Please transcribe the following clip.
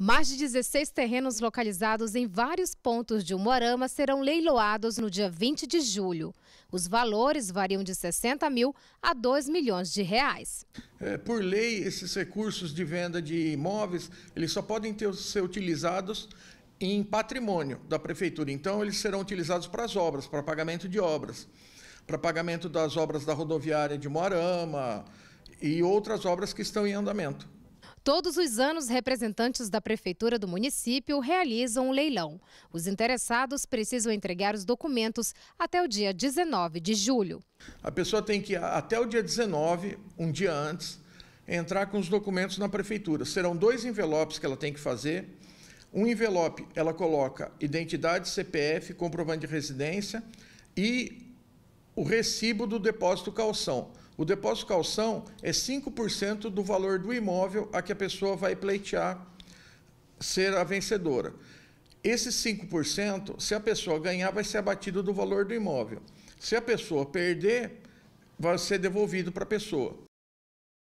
Mais de 16 terrenos localizados em vários pontos de Umuarama serão leiloados no dia 20 de julho. Os valores variam de 60 mil a 2 milhões de reais. É, por lei, esses recursos de venda de imóveis, eles só podem ter, ser utilizados em patrimônio da prefeitura. Então, eles serão utilizados para as obras, para pagamento de obras, para pagamento das obras da rodoviária de Moarama e outras obras que estão em andamento. Todos os anos, representantes da prefeitura do município realizam um leilão. Os interessados precisam entregar os documentos até o dia 19 de julho. A pessoa tem que, até o dia 19, um dia antes, entrar com os documentos na prefeitura. Serão dois envelopes que ela tem que fazer. Um envelope ela coloca identidade, CPF, comprovante de residência e o recibo do depósito calção. O depósito calção é 5% do valor do imóvel a que a pessoa vai pleitear ser a vencedora. Esses 5%, se a pessoa ganhar, vai ser abatido do valor do imóvel. Se a pessoa perder, vai ser devolvido para a pessoa.